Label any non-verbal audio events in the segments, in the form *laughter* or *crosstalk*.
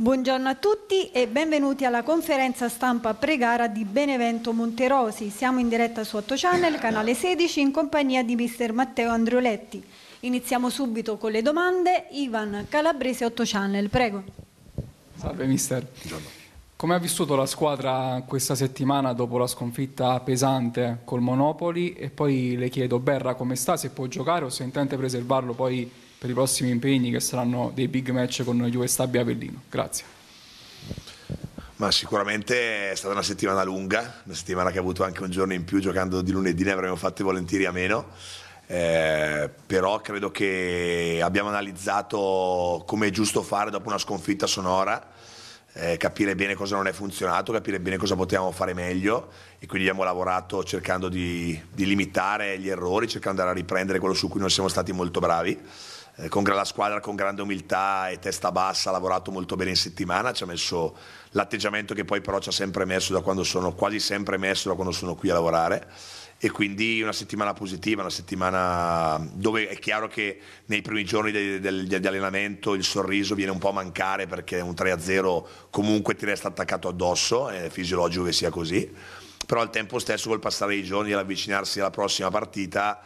Buongiorno a tutti e benvenuti alla conferenza stampa pregara di Benevento Monterosi. Siamo in diretta su 8 Channel, canale 16, in compagnia di mister Matteo Andrioletti. Iniziamo subito con le domande. Ivan Calabrese 8 Channel, prego. Salve mister. Buongiorno. Come ha vissuto la squadra questa settimana dopo la sconfitta pesante col Monopoli? E poi le chiedo Berra come sta, se può giocare o se intende preservarlo poi per i prossimi impegni che saranno dei big match con Juve Stabia e Avellino. Grazie. Ma sicuramente è stata una settimana lunga, una settimana che ha avuto anche un giorno in più giocando di lunedì, ne avremmo fatte volentieri a meno. Eh, però credo che abbiamo analizzato come è giusto fare dopo una sconfitta sonora, eh, capire bene cosa non è funzionato, capire bene cosa potevamo fare meglio e quindi abbiamo lavorato cercando di, di limitare gli errori, cercando di riprendere quello su cui non siamo stati molto bravi. Eh, con la squadra con grande umiltà e testa bassa, ha lavorato molto bene in settimana, ci ha messo l'atteggiamento che poi però ci ha sempre messo da quando sono, quasi sempre messo da quando sono qui a lavorare e quindi una settimana positiva, una settimana dove è chiaro che nei primi giorni di, di, di, di allenamento il sorriso viene un po' a mancare perché un 3-0 comunque ti resta attaccato addosso, è fisiologico che sia così, però al tempo stesso col passare dei giorni e l'avvicinarsi alla prossima partita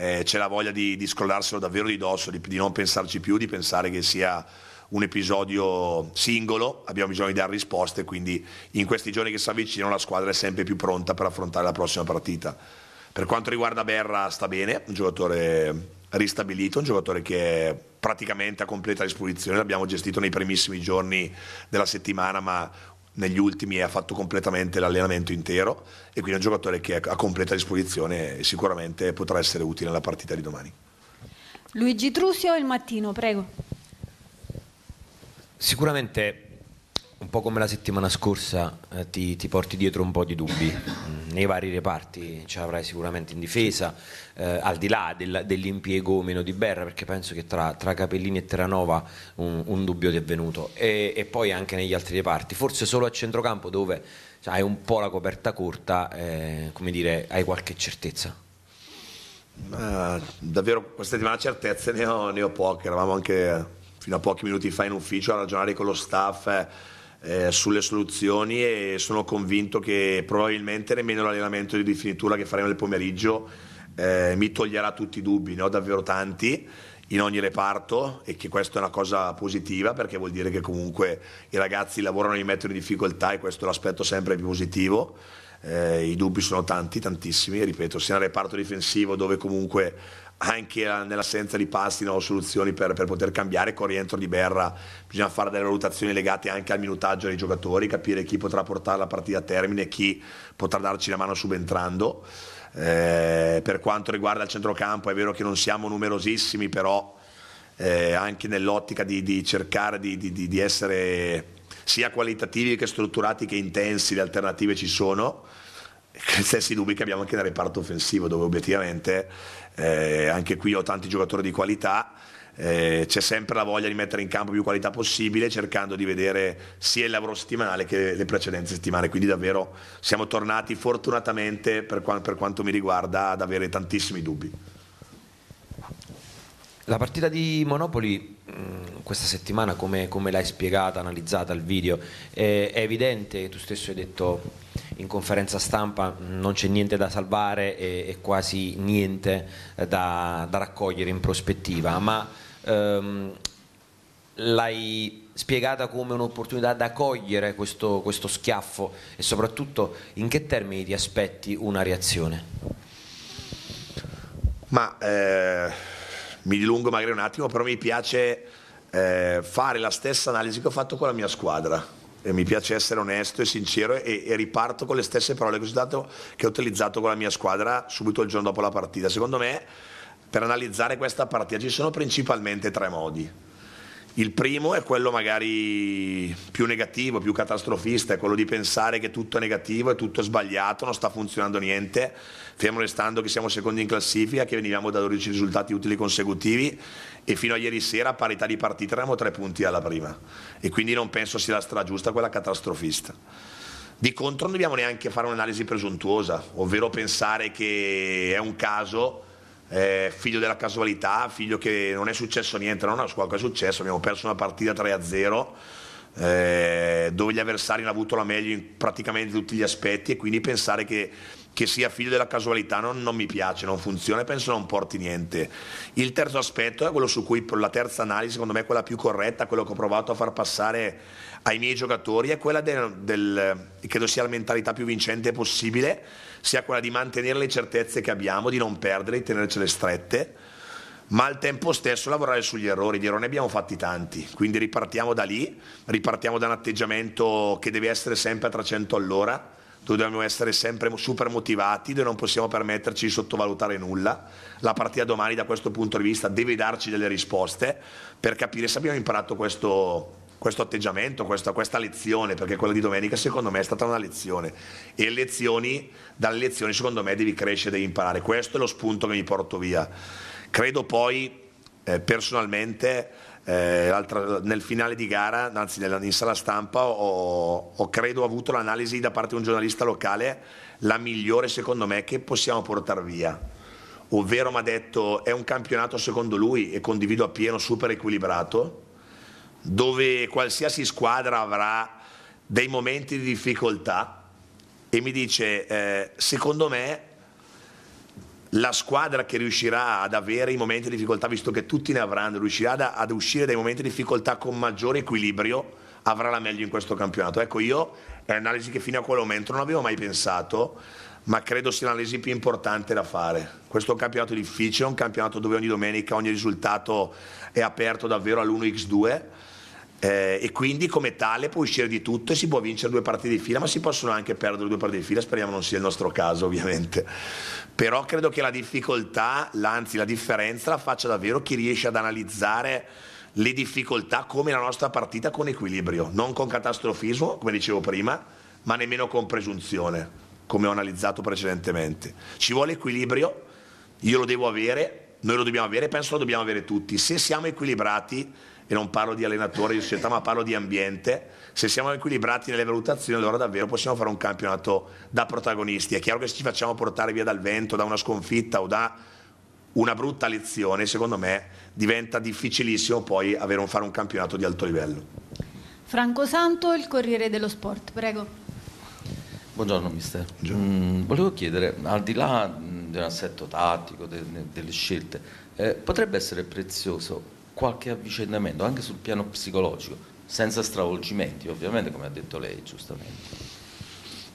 eh, c'è la voglia di, di, scrollarselo davvero di dosso, di, di non pensarci più, di pensare che sia un episodio singolo, abbiamo bisogno di dare risposte, quindi in questi giorni che si avvicinano la squadra è sempre più pronta per affrontare la prossima partita. Per quanto riguarda Berra sta bene, un giocatore ristabilito, un giocatore che è praticamente a completa disposizione, l'abbiamo gestito nei primissimi giorni della settimana, ma negli ultimi ha fatto completamente l'allenamento intero e quindi è un giocatore che ha completa disposizione e sicuramente potrà essere utile nella partita di domani. Luigi Trusio, il mattino, prego. Sicuramente un po' come la settimana scorsa eh, ti, ti, porti dietro un po' di dubbi mm, nei vari reparti ce l'avrai sicuramente in difesa eh, al di là del, dell'impiego o meno di Berra perché penso che tra, tra Capellini e Terranova un, un, dubbio ti è venuto e, e, poi anche negli altri reparti forse solo a centrocampo dove cioè, hai un po' la coperta corta eh, come dire hai qualche certezza Uh, davvero questa settimana certezze ne ho, ne ho poche, eravamo anche fino a pochi minuti fa in ufficio a ragionare con lo staff. Eh eh, sulle soluzioni e sono convinto che probabilmente nemmeno l'allenamento di rifinitura che faremo nel pomeriggio eh, mi toglierà tutti i dubbi, ne ho davvero tanti in ogni reparto e che questa è una cosa positiva perché vuol dire che comunque i ragazzi lavorano e li mettono in difficoltà e questo è l'aspetto sempre più positivo. Eh, I dubbi sono tanti, tantissimi, ripeto, sia nel reparto difensivo dove comunque anche eh, nell'assenza di passi no, soluzioni per, per, poter cambiare con rientro di Berra bisogna fare delle valutazioni legate anche al minutaggio dei giocatori capire chi potrà portare la partita a termine e chi potrà darci la mano subentrando eh, per quanto riguarda il centrocampo è vero che non siamo numerosissimi però eh, anche nell'ottica di, di cercare di, di, di essere sia qualitativi che strutturati che intensi le alternative ci sono gli *laughs* stessi dubbi che abbiamo anche nel reparto offensivo dove obiettivamente eh, anche qui ho tanti giocatori di qualità, eh, c'è sempre la voglia di mettere in campo più qualità possibile cercando di vedere sia il lavoro settimanale che le precedenti settimane, quindi davvero siamo tornati fortunatamente per, qua per quanto mi riguarda ad avere tantissimi dubbi. La partita di Monopoli mm, questa settimana, come, come l'hai spiegata, analizzata al video, è, eh, è evidente, tu stesso hai detto in conferenza stampa non c'è niente da salvare e, e quasi niente eh, da, da, raccogliere in prospettiva, ma ehm, l'hai spiegata come un'opportunità da cogliere questo, questo schiaffo e soprattutto in che termini ti aspetti una reazione? Ma eh, mi dilungo magari un attimo, però mi piace eh, fare la stessa analisi che ho fatto con la mia squadra e mi piace essere onesto e sincero e, e, riparto con le stesse parole che ho utilizzato con la mia squadra subito il giorno dopo la partita. Secondo me per analizzare questa partita ci sono principalmente tre modi. Il primo è quello magari più negativo, più catastrofista, è quello di pensare che tutto è negativo, è tutto sbagliato, non sta funzionando niente, fermo restando che siamo secondi in classifica, che veniamo da 12 risultati utili consecutivi e fino a ieri sera a parità di partita eravamo tre punti alla prima e quindi non penso sia la strada giusta quella catastrofista. Di contro non dobbiamo neanche fare un'analisi presuntuosa, ovvero pensare che è un caso eh, figlio della casualità, figlio che non è successo niente, non è una che è successo, abbiamo perso una partita 3-0 eh, dove gli avversari hanno avuto la meglio in praticamente tutti gli aspetti e quindi pensare che, che sia figlio della casualità non, non mi piace, non funziona e penso non porti niente. Il terzo aspetto è quello su cui la terza analisi secondo me è quella più corretta, quello che ho provato a far passare ai miei giocatori, è quella del, del credo sia la mentalità più vincente possibile sia quella di mantenere le certezze che abbiamo, di non perdere, di tenercele strette, ma al tempo stesso lavorare sugli errori, di errori ne abbiamo fatti tanti, quindi ripartiamo da lì, ripartiamo da un atteggiamento che deve essere sempre a 300 all'ora, dove dobbiamo essere sempre super motivati, dove non possiamo permetterci di sottovalutare nulla. La partita domani da questo punto di vista deve darci delle risposte per capire se abbiamo imparato questo, questo atteggiamento, questa, questa, lezione, perché quella di domenica secondo me è stata una lezione e lezioni, dalle lezioni secondo me devi crescere, devi imparare, questo è lo spunto che mi porto via. Credo poi eh, personalmente eh, nel finale di gara, anzi in sala stampa, ho, ho credo ho avuto l'analisi da parte di un giornalista locale la migliore secondo me che possiamo portare via ovvero mi ha detto è un campionato secondo lui e condivido appieno super equilibrato dove qualsiasi squadra avrà dei momenti di difficoltà e mi dice eh, secondo me la squadra che riuscirà ad avere i momenti di difficoltà, visto che tutti ne avranno, riuscirà ad, ad uscire dai momenti di difficoltà con maggiore equilibrio, avrà la meglio in questo campionato. Ecco, io è un'analisi che fino a quel momento non avevo mai pensato, ma credo sia l'analisi più importante da fare. Questo è un campionato difficile, un campionato dove ogni domenica ogni risultato è aperto davvero all'1x2 eh, e quindi come tale può uscire di tutto e si può vincere due partite di fila, ma si possono anche perdere due partite di fila, speriamo non sia il nostro caso ovviamente. Però credo che la difficoltà, anzi la differenza la faccia davvero chi riesce ad analizzare le difficoltà come la nostra partita con equilibrio, non con catastrofismo, come dicevo prima, ma nemmeno con presunzione, come ho analizzato precedentemente. Ci vuole equilibrio, io lo devo avere, noi lo dobbiamo avere, penso lo dobbiamo avere tutti. Se siamo equilibrati e non parlo di allenatore, di società, ma parlo di ambiente, se siamo equilibrati nelle valutazioni, allora davvero possiamo fare un campionato da protagonisti. È chiaro che se ci facciamo portare via dal vento, da una sconfitta o da una brutta lezione, secondo me diventa difficilissimo poi avere un, fare un campionato di alto livello. Franco Santo, il Corriere dello Sport, prego. Buongiorno mister. Buongiorno. Mm, volevo chiedere, al di là mm, dell'assetto tattico, de, de, delle scelte, eh, potrebbe essere prezioso qualche avvicendamento anche sul piano psicologico, senza stravolgimenti ovviamente come ha detto lei giustamente.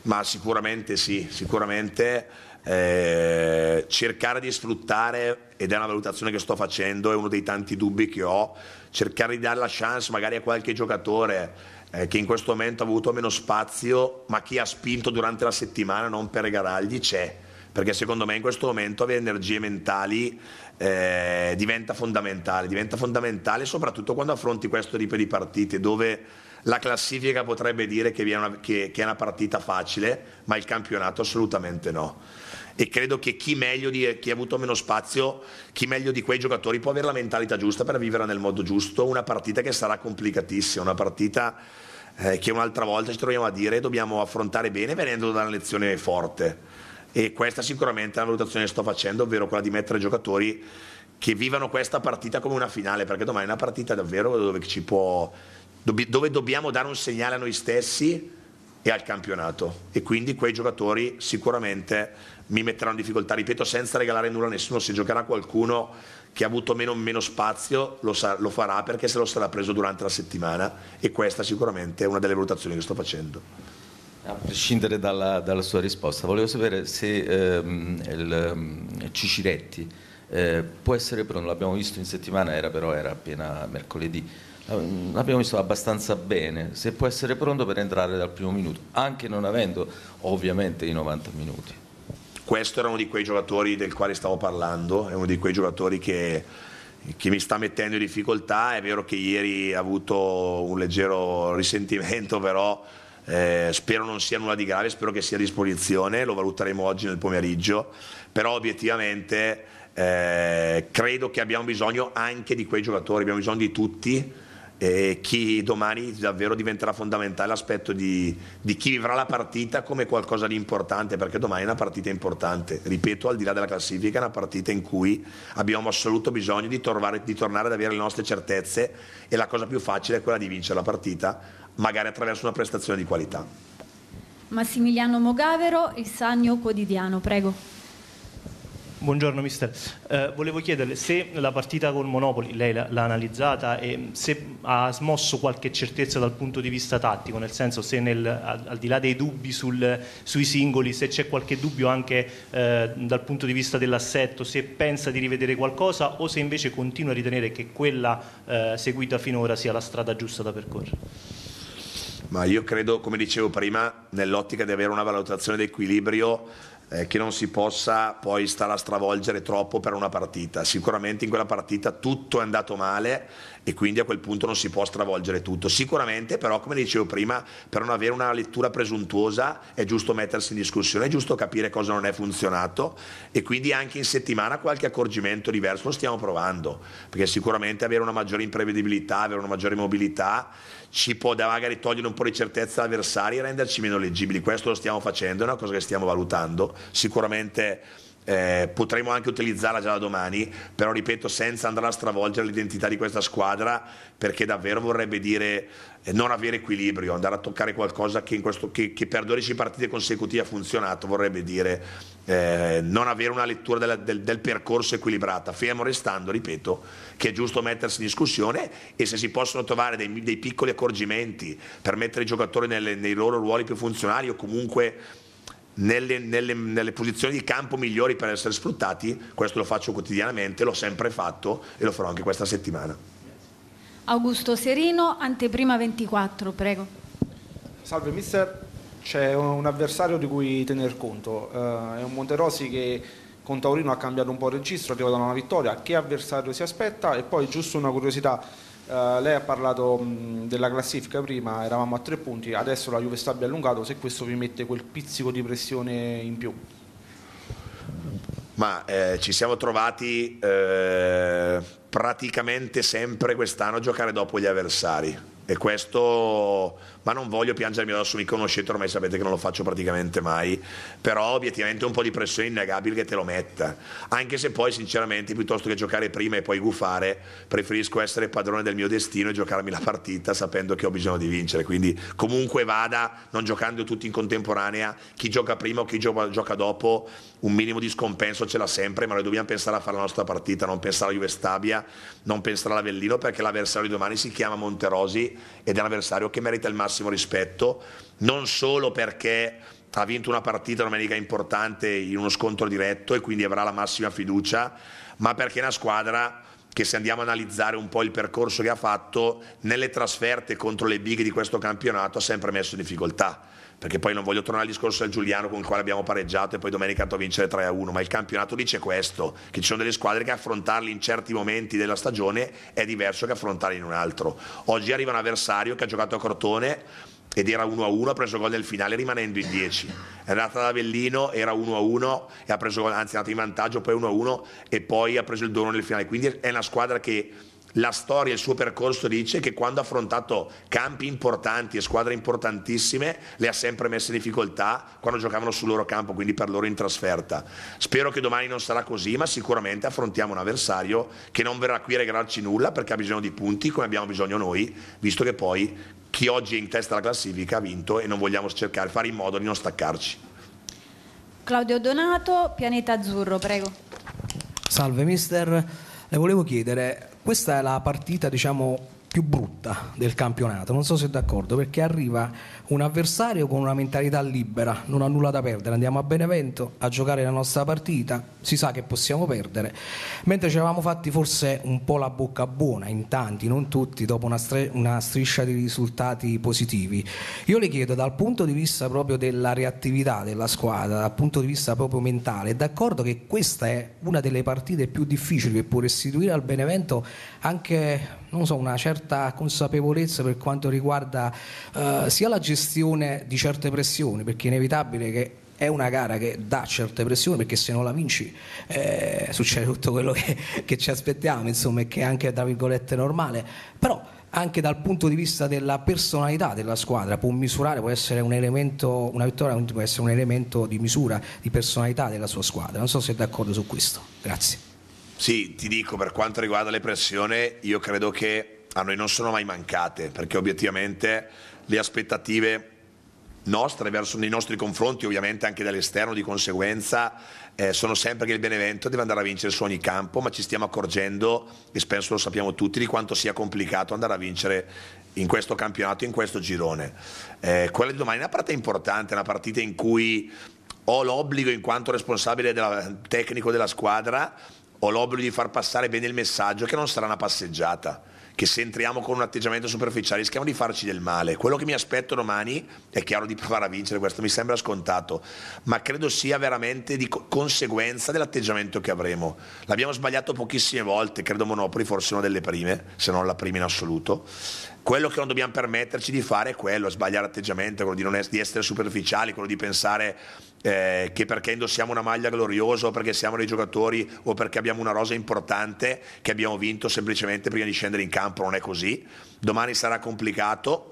Ma sicuramente sì, sicuramente eh, cercare di sfruttare, ed è una valutazione che sto facendo, è uno dei tanti dubbi che ho, cercare di dare la chance magari a qualche giocatore eh, che in questo momento ha avuto meno spazio, ma chi ha spinto durante la settimana non per regalargli c'è perché secondo me in questo momento avere energie mentali eh, diventa fondamentale, diventa fondamentale soprattutto quando affronti questo tipo di partite dove la classifica potrebbe dire che, una, che, che è una partita facile, ma il campionato assolutamente no e credo che chi, meglio di, chi ha avuto meno spazio, chi meglio di quei giocatori può avere la mentalità giusta per vivere nel modo giusto una partita che sarà complicatissima, una partita eh, che un'altra volta ci troviamo a dire dobbiamo affrontare bene venendo da una lezione forte e questa sicuramente è una valutazione che sto facendo, ovvero quella di mettere giocatori che vivano questa partita come una finale, perché domani è una partita davvero dove, può, dove dobbiamo dare un segnale a noi stessi e al campionato e quindi quei giocatori sicuramente mi metteranno in difficoltà, ripeto senza regalare nulla a nessuno, se giocherà qualcuno che ha avuto meno, meno spazio lo, sa, lo, farà perché se lo sarà preso durante la settimana e questa sicuramente è una delle valutazioni che sto facendo. A prescindere dalla, dalla sua risposta, volevo sapere se ehm, il, ehm, Ciciretti eh, può essere pronto, l'abbiamo visto in settimana, era però era appena mercoledì, ehm, l'abbiamo visto abbastanza bene, se può essere pronto per entrare dal primo minuto, anche non avendo ovviamente i 90 minuti. Questo era uno di quei giocatori del quale stavo parlando, è uno di quei giocatori che, che mi sta mettendo in difficoltà, è vero che ieri ha avuto un leggero risentimento *laughs* però eh, spero non sia nulla di grave, spero che sia a disposizione, lo valuteremo oggi nel pomeriggio, però obiettivamente eh, credo che abbiamo bisogno anche di quei giocatori, abbiamo bisogno di tutti e chi domani davvero diventerà fondamentale l'aspetto di, di, chi vivrà la partita come qualcosa di importante, perché domani è una partita importante, ripeto, al di là della classifica, è una partita in cui abbiamo assoluto bisogno di, torvare, di tornare ad avere le nostre certezze e la cosa più facile è quella di vincere la partita magari attraverso una prestazione di qualità. Massimiliano Mogavero, il Sannio Quotidiano, prego. Buongiorno mister, eh, volevo chiederle se la partita col Monopoli, lei l'ha, l'ha analizzata e se ha smosso qualche certezza dal punto di vista tattico, nel senso se nel, al, al, di là dei dubbi sul, sui singoli, se c'è qualche dubbio anche eh, dal punto di vista dell'assetto, se pensa di rivedere qualcosa o se invece continua a ritenere che quella eh, seguita finora sia la strada giusta da percorrere ma io credo, come dicevo prima, nell'ottica di avere una valutazione d'equilibrio eh, che non si possa poi stare a stravolgere troppo per una partita. Sicuramente in quella partita tutto è andato male e quindi a quel punto non si può stravolgere tutto. Sicuramente però, come dicevo prima, per non avere una lettura presuntuosa è giusto mettersi in discussione, è giusto capire cosa non è funzionato e quindi anche in settimana qualche accorgimento diverso lo stiamo provando, perché sicuramente avere una maggiore imprevedibilità, avere una maggiore mobilità ci può magari togliere un po' di certezza all'avversario e renderci meno leggibili. Questo lo stiamo facendo, è una cosa che stiamo valutando. Sicuramente eh, potremo anche utilizzarla già da domani, però ripeto senza andare a stravolgere l'identità di questa squadra perché davvero vorrebbe dire eh, non avere equilibrio, andare a toccare qualcosa che, questo, che, che per 12 partite consecutive ha funzionato, vorrebbe dire eh, non avere una lettura della, del, del percorso equilibrata, fermo restando, ripeto, che è giusto mettersi in discussione e se si possono trovare dei, dei piccoli accorgimenti per mettere i giocatori nelle, nei loro ruoli più funzionali o comunque nelle, nelle, nelle, posizioni di campo migliori per essere sfruttati, questo lo faccio quotidianamente, l'ho sempre fatto e lo farò anche questa settimana. Augusto Serino, anteprima 24, prego. Salve mister, c'è un avversario di cui tener conto, eh, è un Monterosi che con Taurino ha cambiato un po' il registro, arriva da una vittoria, che avversario si aspetta e poi giusto una curiosità eh, lei ha parlato mh, mm, della classifica prima, eravamo a tre punti, adesso la Juve sta abbia allungato, se questo vi mette quel pizzico di pressione in più? Ma eh, ci siamo trovati eh, praticamente sempre quest'anno a giocare dopo gli avversari e questo, ma non voglio piangermi addosso, mi conoscete ormai, sapete che non lo faccio praticamente mai, però obiettivamente un po' di pressione innegabile che te lo metta, anche se poi sinceramente piuttosto che giocare prima e poi gufare, preferisco essere padrone del mio destino e giocarmi la partita sapendo che ho bisogno di vincere, quindi comunque vada, non giocando tutti in contemporanea, chi gioca prima o chi gioca, dopo, un minimo di scompenso ce l'ha sempre, ma noi dobbiamo pensare a fare la nostra partita, non pensare a Juve Stabia, non pensare all'Avellino, perché l'avversario di domani si chiama Monterosi ed è un avversario che merita il massimo rispetto, non solo perché ha vinto una partita domenica importante in uno scontro diretto e quindi avrà la massima fiducia, ma perché è una squadra che se andiamo a analizzare un po' il percorso che ha fatto, nelle trasferte contro le big di questo campionato ha sempre messo in difficoltà. Perché poi non voglio tornare al discorso del Giuliano con il quale abbiamo pareggiato e poi domenica andò a vincere 3-1, ma il campionato dice questo, che ci sono delle squadre che affrontarli in certi momenti della stagione è diverso che affrontarli in un altro. Oggi arriva un avversario che ha giocato a Cortone, ed era 1-1, a ha preso gol nel finale rimanendo in 10. È andata ad Avellino, era 1-1 a e ha preso gol, anzi è andata in vantaggio, poi 1-1 a e poi ha preso il dono nel finale. Quindi è una squadra che la storia il suo percorso dice che quando ha affrontato campi importanti e squadre importantissime le ha sempre messe in difficoltà quando giocavano sul loro campo, quindi per loro in trasferta. Spero che domani non sarà così, ma sicuramente affrontiamo un avversario che non verrà qui a regalarci nulla perché ha bisogno di punti come abbiamo bisogno noi, visto che poi chi oggi è in testa alla classifica ha vinto e non vogliamo cercare, fare in modo di non staccarci. Claudio Donato, Pianeta Azzurro, prego. Salve mister, le eh, volevo chiedere, questa è la partita diciamo più brutta del campionato, non so se è d'accordo, perché arriva un avversario con una mentalità libera, non ha nulla da perdere, andiamo a Benevento a giocare la nostra partita, si sa che possiamo perdere, mentre ci eravamo fatti forse un po' la bocca buona in tanti, non tutti, dopo una, stre- una striscia di risultati positivi. Io le chiedo dal punto di vista proprio della reattività della squadra, dal punto di vista proprio mentale, è d'accordo che questa è una delle partite più difficili che può restituire al Benevento anche so, una certa consapevolezza per quanto riguarda eh, sia la gestione di certe pressioni, perché è inevitabile che è una gara che dà certe pressioni perché se non la vinci eh, succede tutto quello che, che, ci aspettiamo insomma e che è anche tra virgolette normale però anche dal punto di vista della personalità della squadra può misurare può essere un elemento una vittoria può essere un elemento di misura di personalità della sua squadra non so se è d'accordo su questo grazie sì, ti dico, per quanto riguarda le pressioni, io credo che a noi non sono mai mancate, perché obiettivamente le aspettative nostre verso nei nostri confronti, ovviamente anche dall'esterno di conseguenza, eh, sono sempre che il Benevento deve andare a vincere su ogni campo, ma ci stiamo accorgendo, e spesso lo sappiamo tutti, di quanto sia complicato andare a vincere in questo campionato, in questo girone. Eh, quella di domani è una partita importante, una partita in cui ho l'obbligo in quanto responsabile della, tecnico della squadra ho l'obbligo di far passare bene il messaggio che non sarà una passeggiata, che se entriamo con un atteggiamento superficiale rischiamo di farci del male. Quello che mi aspetto domani è chiaro di provare a vincere, questo mi sembra scontato, ma credo sia veramente di conseguenza dell'atteggiamento che avremo. L'abbiamo sbagliato pochissime volte, credo Monopoli forse una delle prime, se non la prima in assoluto. Quello che non dobbiamo permetterci di fare è quello, sbagliare atteggiamento, quello di, essere, di essere superficiali, quello di pensare eh, che perché indossiamo una maglia gloriosa o perché siamo dei giocatori o perché abbiamo una rosa importante che abbiamo vinto semplicemente prima di scendere in campo, non è così. Domani sarà complicato.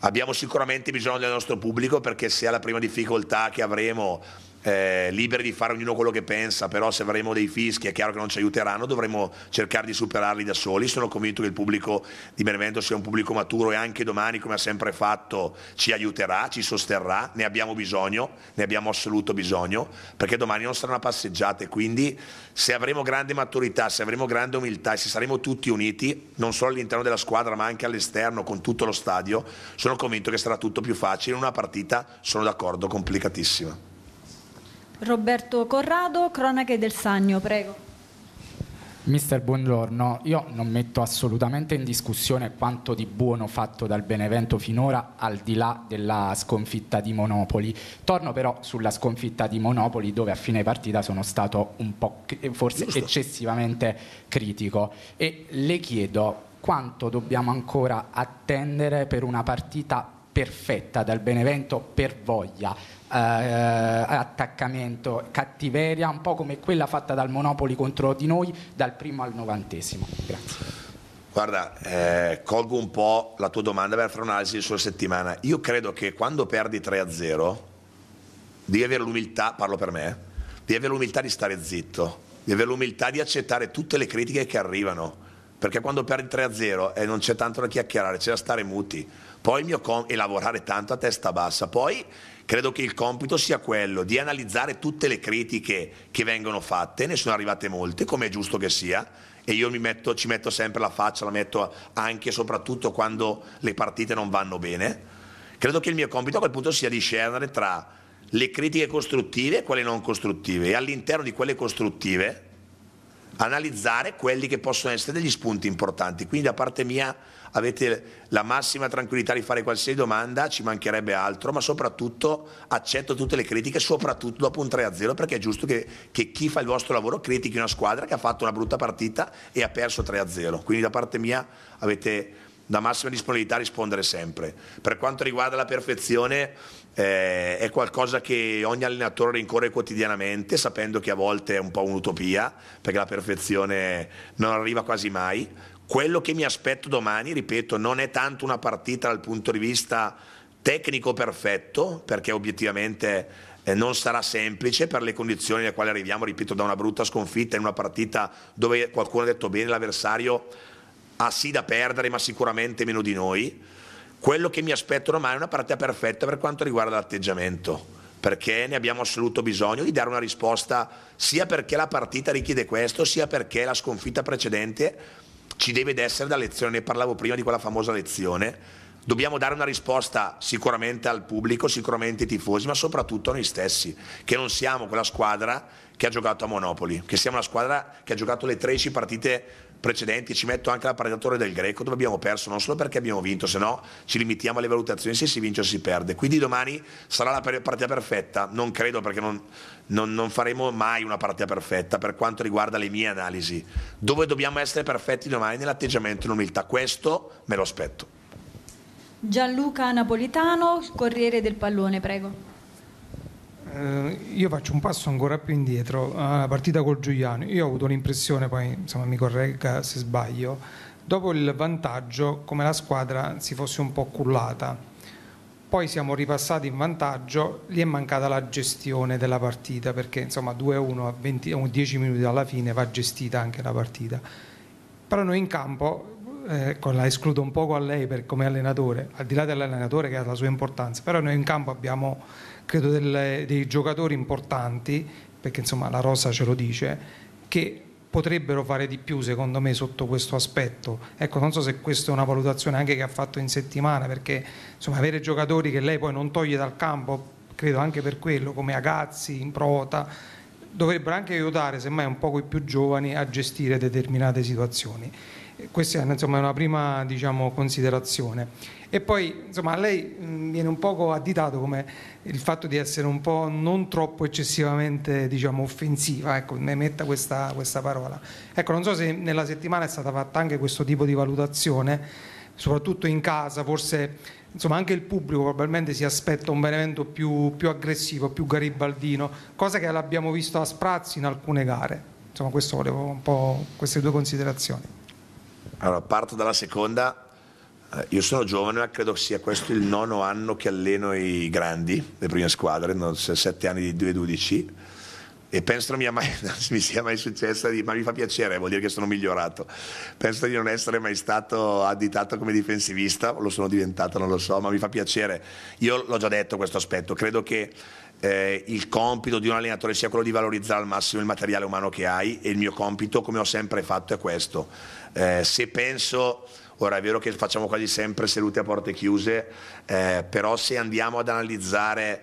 Abbiamo sicuramente bisogno del nostro pubblico perché sia la prima difficoltà che avremo eh, liberi di fare ognuno quello che pensa, però se avremo dei fischi è chiaro che non ci aiuteranno, dovremo cercare di superarli da soli. Sono convinto che il pubblico di Benevento sia un pubblico maturo e anche domani, come ha sempre fatto, ci aiuterà, ci sosterrà, ne abbiamo bisogno, ne abbiamo assoluto bisogno, perché domani non sarà una passeggiata e quindi se avremo grande maturità, se avremo grande umiltà e se saremo tutti uniti, non solo all'interno della squadra ma anche all'esterno, con tutto lo stadio, sono convinto che sarà tutto più facile, in una partita, sono d'accordo, complicatissima. Roberto Corrado, Cronache del Sannio, prego. Mister, buongiorno. Io non metto assolutamente in discussione quanto di buono fatto dal Benevento finora, al di là della sconfitta di Monopoli. Torno però sulla sconfitta di Monopoli, dove a fine partita sono stato un po' forse Giusto. eccessivamente critico. E le chiedo quanto dobbiamo ancora attendere per una partita perfetta dal Benevento per voglia, eh, eh, attaccamento, cattiveria, un po' come quella fatta dal Monopoli contro di noi dal primo al novantesimo. Grazie. Guarda, eh, colgo un po' la tua domanda per fare un'analisi sulla settimana. Io credo che quando perdi 3-0 devi avere l'umiltà, parlo per me, devi avere l'umiltà di stare zitto, devi avere l'umiltà di accettare tutte le critiche che arrivano, perché quando perdi 3-0 eh, non c'è tanto da chiacchierare, c'è da stare muti. Poi il mio com- e lavorare tanto a testa bassa. Poi credo che il compito sia quello di analizzare tutte le critiche che vengono fatte, ne sono arrivate molte, come è giusto che sia, e io metto, ci metto sempre la faccia, la metto anche e soprattutto quando le partite non vanno bene. Credo che il mio compito a quel punto sia discernere tra le critiche costruttive e quelle non costruttive e all'interno di quelle costruttive analizzare quelli che possono essere degli spunti importanti. Quindi da parte mia avete la massima tranquillità di fare qualsiasi domanda, ci mancherebbe altro, ma soprattutto accetto tutte le critiche, soprattutto dopo un 3-0, perché è giusto che, che, chi fa il vostro lavoro critichi una squadra che ha fatto una brutta partita e ha perso 3-0. Quindi da parte mia avete la massima disponibilità a rispondere sempre. Per quanto riguarda la perfezione eh, è qualcosa che ogni allenatore rincorre quotidianamente, sapendo che a volte è un po' un'utopia, perché la perfezione non arriva quasi mai. Quello che mi aspetto domani, ripeto, non è tanto una partita dal punto di vista tecnico perfetto, perché obiettivamente eh, non sarà semplice per le condizioni nelle quali arriviamo, ripeto, da una brutta sconfitta in una partita dove qualcuno ha detto bene l'avversario ha sì da perdere, ma sicuramente meno di noi. Quello che mi aspetto ormai è una partita perfetta per quanto riguarda l'atteggiamento perché ne abbiamo assoluto bisogno di dare una risposta sia perché la partita richiede questo, sia perché la sconfitta precedente ci deve essere da lezione, ne parlavo prima di quella famosa lezione, dobbiamo dare una risposta sicuramente al pubblico, sicuramente ai tifosi, ma soprattutto a noi stessi, che non siamo quella squadra che ha giocato a Monopoli, che siamo la squadra che ha giocato le 13 partite precedenti, ci metto anche l'apparatatore del Greco dove abbiamo perso non solo perché abbiamo vinto, se no ci limitiamo alle valutazioni se si vince o si perde. Quindi domani sarà la partita perfetta, non credo perché non, non, non faremo mai una partita perfetta per quanto riguarda le mie analisi, dove dobbiamo essere perfetti domani nell'atteggiamento e l'umiltà. Questo me lo aspetto. Gianluca Napolitano, Corriere del Pallone, prego eh, io faccio un passo ancora più indietro eh, alla partita col Giuliano. Io ho avuto l'impressione, poi insomma, mi corregga se sbaglio, dopo il vantaggio come la squadra si fosse un po' cullata. Poi siamo ripassati in vantaggio, gli è mancata la gestione della partita perché insomma 2-1 a 20, 10 minuti alla fine va gestita anche la partita. Però noi in campo eh, la escludo un poco a lei per, come allenatore, al di là dell'allenatore che ha la sua importanza, però noi in campo abbiamo credo delle, dei giocatori importanti, perché insomma la rosa ce lo dice, che potrebbero fare di più secondo me sotto questo aspetto. Ecco, non so se questa è una valutazione anche che ha fatto in settimana, perché insomma avere giocatori che lei poi non toglie dal campo, credo anche per quello, come Agazzi, in Improta, dovrebbero anche aiutare semmai un poco i più giovani a gestire determinate situazioni. Questa è insomma, una prima diciamo, considerazione. E poi, insomma, a lei mm, viene un poco additato come il fatto di essere un po' non troppo eccessivamente, diciamo, offensiva, ecco, ne metta questa, questa parola. Ecco, non so se nella settimana è stata fatta anche questo tipo di valutazione, soprattutto in casa, forse insomma anche il pubblico probabilmente si aspetta un Benevento più, più aggressivo, più garibaldino, cosa che l'abbiamo visto a Sprazzi in alcune gare. Insomma, questo volevo un po' queste due considerazioni. Allora, parto dalla seconda eh, io sono giovane, ma credo sia questo il nono anno che alleno i grandi, le prime squadre, no? sette anni di 2-12 e penso non mi, mai, *laughs* non mi sia mai successo, di, ma mi fa piacere, vuol dire che sono migliorato. Penso di non essere mai stato additato come difensivista, lo sono diventato, non lo so, ma mi fa piacere. Io l'ho già detto questo aspetto, credo che eh, il compito di un allenatore sia quello di valorizzare al massimo il materiale umano che hai e il mio compito, come ho sempre fatto, è questo. Eh, se penso Ora è vero che facciamo quasi sempre sedute a porte chiuse, eh, però se andiamo ad analizzare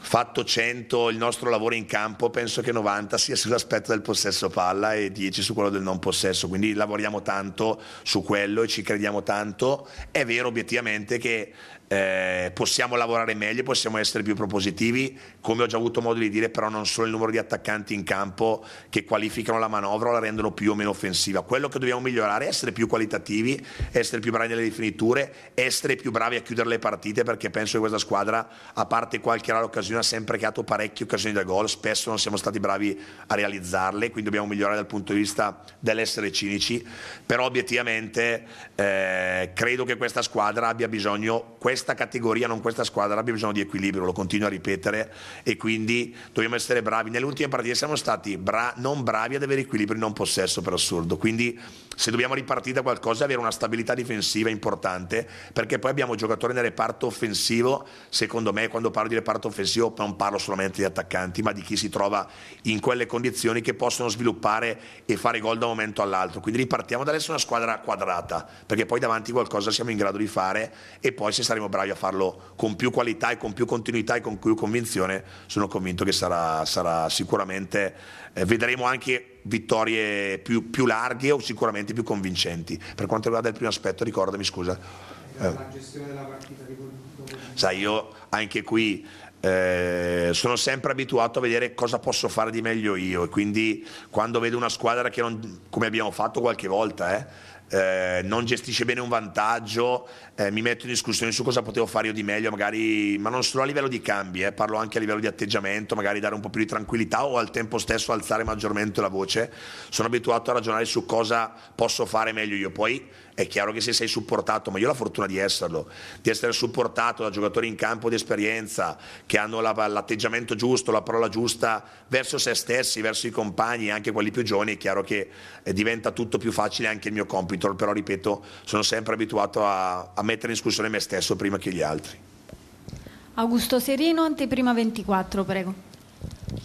fatto 100 il nostro lavoro in campo, penso che 90 sia sull'aspetto del possesso palla e 10 su quello del non possesso, quindi lavoriamo tanto su quello e ci crediamo tanto. È vero obiettivamente che eh, possiamo lavorare meglio, possiamo essere più propositivi, come ho già avuto modo di dire, però non solo il numero di attaccanti in campo che qualificano la manovra o la rendono più o meno offensiva. Quello che dobbiamo migliorare è essere più qualitativi, essere più bravi nelle rifiniture, essere più bravi a chiudere le partite, perché penso che questa squadra, a parte qualche rara occasione, ha sempre creato parecchie occasioni da gol, spesso non siamo stati bravi a realizzarle, quindi dobbiamo migliorare dal punto di vista dell'essere cinici, però obiettivamente eh, credo che questa squadra abbia bisogno, questa questa categoria, non questa squadra, abbia bisogno di equilibrio, lo continuo a ripetere e quindi dobbiamo essere bravi. Nelle ultime partite siamo stati bra non bravi ad avere equilibrio non possesso per assurdo, quindi se dobbiamo ripartire da qualcosa avere una stabilità difensiva importante perché poi abbiamo giocatori nel reparto offensivo, secondo me quando parlo di reparto offensivo non parlo solamente di attaccanti ma di chi si trova in quelle condizioni che possono sviluppare e fare gol da un momento all'altro, quindi ripartiamo da adesso una squadra quadrata perché poi davanti qualcosa siamo in grado di fare e poi se saremo saremo bravi a farlo con più qualità e con più continuità e con più convinzione, sono convinto che sarà, sarà sicuramente, eh, vedremo anche vittorie più, più, larghe o sicuramente più convincenti. Per quanto riguarda il primo aspetto, ricordami scusa. Eh. La gestione della partita di Sai, io anche qui eh, sono sempre abituato a vedere cosa posso fare di meglio io e quindi quando vedo una squadra che non, come abbiamo fatto qualche volta, eh, eh, non gestisce bene un vantaggio, eh, mi metto in discussione su cosa potevo fare io di meglio, magari, ma non solo a livello di cambi, eh, parlo anche a livello di atteggiamento, magari dare un po' più di tranquillità o al tempo stesso alzare maggiormente la voce. Sono abituato a ragionare su cosa posso fare meglio io. Poi è chiaro che se sei supportato, ma io ho la fortuna di esserlo, di essere supportato da giocatori in campo di esperienza che hanno la, l'atteggiamento giusto, la parola giusta verso se stessi, verso i compagni, anche quelli più giovani, è chiaro che eh, diventa tutto più facile anche il mio compito, però ripeto, sono sempre abituato a, a mettere in discussione me stesso prima che gli altri. Augusto Serino, anteprima 24, prego.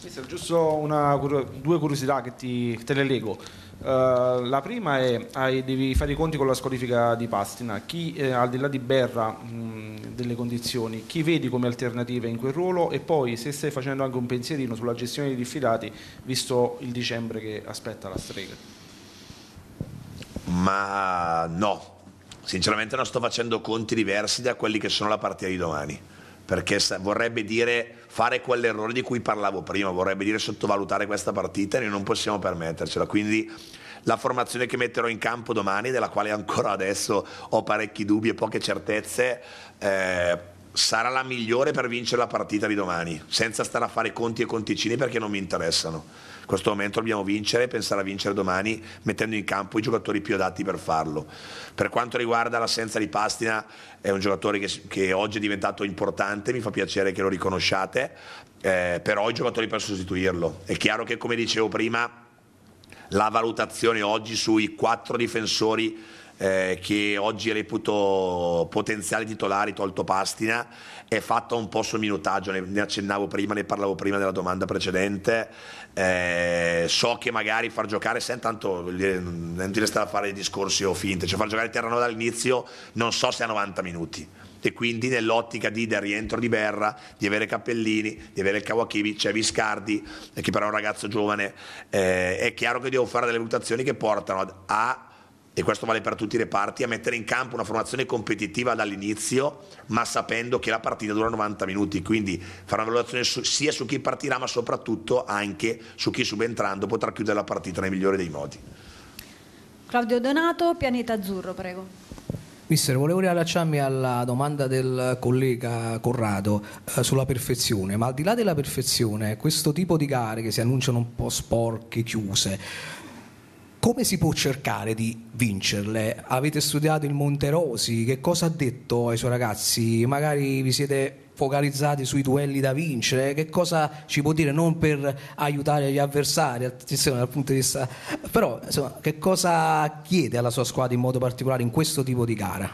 Mister, giusto una, due curiosità che ti, te le leggo. Uh, la prima è hai, devi fare i conti con la squalifica di Pastina. Chi, eh, al di là di Berra, mh, delle condizioni, chi vedi come alternative in quel ruolo? E poi se stai facendo anche un pensierino sulla gestione dei diffidati, visto il dicembre che aspetta la strega. Ma no, sinceramente non sto facendo conti diversi da quelli che sono la partita di domani perché vorrebbe dire fare quell'errore di cui parlavo prima, vorrebbe dire sottovalutare questa partita e noi non possiamo permettercela. Quindi la formazione che metterò in campo domani, della quale ancora adesso ho parecchi dubbi e poche certezze, eh, sarà la migliore per vincere la partita di domani, senza stare a fare conti e conticini perché non mi interessano in questo momento dobbiamo vincere e pensare a vincere domani mettendo in campo i giocatori più adatti per farlo. Per quanto riguarda l'assenza di Pastina, è un giocatore che, che oggi è diventato importante, mi fa piacere che lo riconosciate, eh, però i giocatori per sostituirlo. È chiaro che come dicevo prima, la valutazione oggi sui quattro difensori eh, che oggi reputo potenziale titolare tolto Pastina, è fatta un po' sul minutaggio, ne, ne, accennavo prima, ne parlavo prima della domanda precedente, eh, so che magari far giocare, se tanto non ti utile a fare discorsi o finte, cioè far giocare Terrano dall'inizio non so se a 90 minuti, e quindi nell'ottica di, del rientro di Berra, di avere Cappellini, di avere il Kawakibi, c'è Viscardi, che però è un ragazzo giovane, eh, è chiaro che devo fare delle valutazioni che portano a e questo vale per tutti i reparti, a mettere in campo una formazione competitiva dall'inizio, ma sapendo che la partita dura 90 minuti, quindi fare una valutazione su, sia su chi partirà, ma soprattutto anche su chi subentrando potrà chiudere la partita nel migliore dei modi. Claudio Donato, Pianeta Azzurro, prego. Mister, volevo riallacciarmi alla domanda del collega Corrado eh, sulla perfezione, ma al di là della perfezione, questo tipo di gare che si annunciano un po' sporche, chiuse, come si può cercare di vincerle? Avete studiato il Monte Rosi, che cosa ha detto ai suoi ragazzi? Magari vi siete focalizzati sui duelli da vincere, che cosa ci può dire non per aiutare gli avversari, attenzione dal punto di vista, però insomma, che cosa chiede alla sua squadra in modo particolare in questo tipo di gara?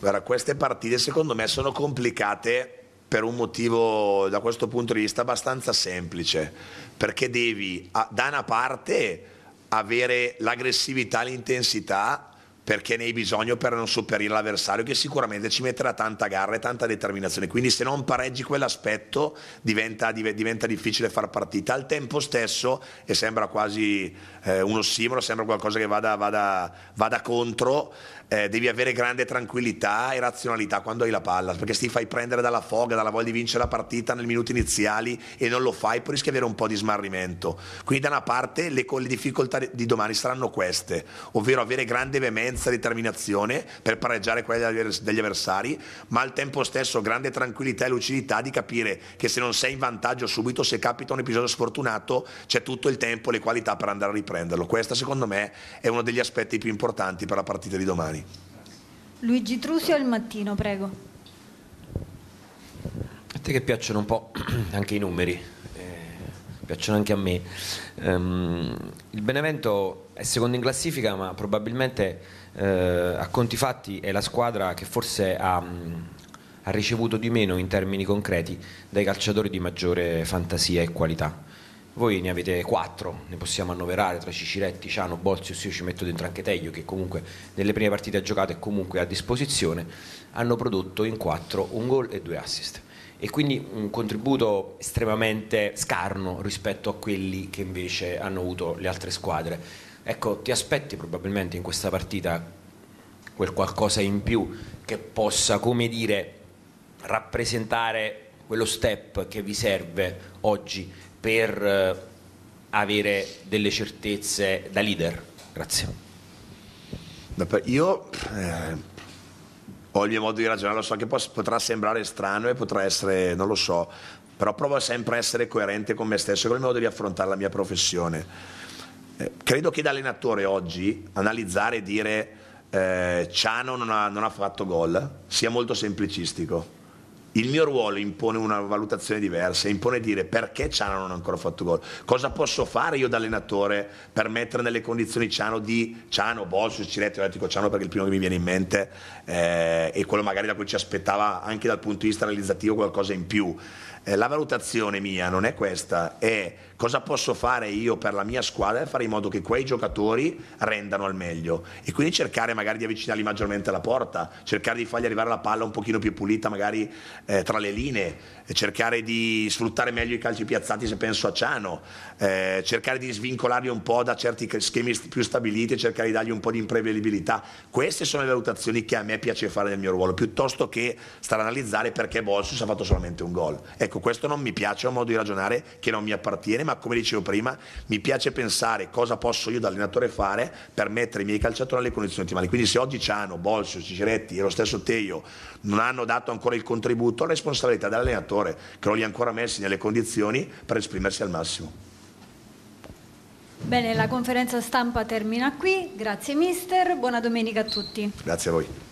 Guarda, queste partite secondo me sono complicate per un motivo da questo punto di vista abbastanza semplice, perché devi da una parte avere l'aggressività, l'intensità perché ne hai bisogno per non sopperire l'avversario che sicuramente ci metterà tanta garra e tanta determinazione. Quindi se non pareggi quell'aspetto diventa, diventa difficile far partita. Al tempo stesso, e sembra quasi eh, un ossimoro, sembra qualcosa che vada, vada, vada contro, eh, devi avere grande tranquillità e razionalità quando hai la palla, perché se ti fai prendere dalla foga, dalla voglia di vincere la partita nel minuto iniziali e non lo fai, poi rischi di avere un po' di smarrimento. Quindi da una parte le, le difficoltà di domani saranno queste, ovvero avere grande veemenza e determinazione per pareggiare quelle degli, degli avversari, ma al tempo stesso grande tranquillità e lucidità di capire che se non sei in vantaggio subito, se capita un episodio sfortunato, c'è tutto il tempo e le qualità per andare a riprenderlo. Questo secondo me è uno degli aspetti più importanti per la partita di domani noi. Luigi Trusio al mattino, prego. A te che piacciono un po' *clears throat* anche i numeri, eh, piacciono anche a me. Um, il Benevento è secondo in classifica, ma probabilmente eh, a conti fatti è la squadra che forse ha, mm, ha ricevuto di meno in termini concreti dai calciatori di maggiore fantasia e qualità voi ne avete quattro, ne possiamo annoverare tra Ciciretti, Ciano, Bolzius, io ci metto dentro anche Teglio che comunque nelle prime partite ha giocato e comunque a disposizione, hanno prodotto in quattro un gol e due assist e quindi un contributo estremamente scarno rispetto a quelli che invece hanno avuto le altre squadre. Ecco, ti aspetti probabilmente in questa partita quel qualcosa in più che possa, come dire, rappresentare quello step che vi serve oggi per eh, avere delle certezze da leader? Grazie. Io eh, ho il mio modo di ragionare, lo so che potrà sembrare strano e potrà essere, non lo so, però provo sempre a essere coerente con me stesso, e con il mio modo di affrontare la mia professione. Eh, credo che da allenatore oggi analizzare e dire eh, Ciano non ha, non ha fatto gol sia molto semplicistico il mio ruolo impone una valutazione diversa, impone dire perché Ciano non ha ancora fatto gol, cosa posso fare io da allenatore per mettere nelle condizioni Ciano di Ciano, Bolso, Ciretto, io dico Ciano perché è il primo che mi viene in mente eh, e quello magari da cui ci aspettava anche dal punto di vista realizzativo qualcosa in più eh, la valutazione mia non è questa, è cosa posso fare io per la mia squadra per fare in modo che quei giocatori rendano al meglio e quindi cercare magari di avvicinarli maggiormente alla porta, cercare di fargli arrivare la palla un pochino più pulita magari eh, tra le linee cercare di sfruttare meglio i calci piazzati se penso a Ciano, eh, cercare di svincolarli un po' da certi schemi più stabiliti, cercare di dargli un po' di imprevedibilità. Queste sono le valutazioni che a me piace fare nel mio ruolo, piuttosto che stare a analizzare perché Bolsus ha fatto solamente un gol. Ecco, questo non mi piace, è un modo di ragionare che non mi appartiene, ma come dicevo prima, mi piace pensare cosa posso io da allenatore fare per mettere i miei calciatori nelle condizioni ottimali. Quindi se oggi Ciano, Bolsus, Ciceretti e lo stesso Teio non hanno dato ancora il contributo, la responsabilità dell'allenatore allenatore che non li ha ancora messi nelle condizioni per esprimersi al massimo. Bene, la conferenza stampa termina qui, grazie mister, buona domenica a tutti. Grazie a voi.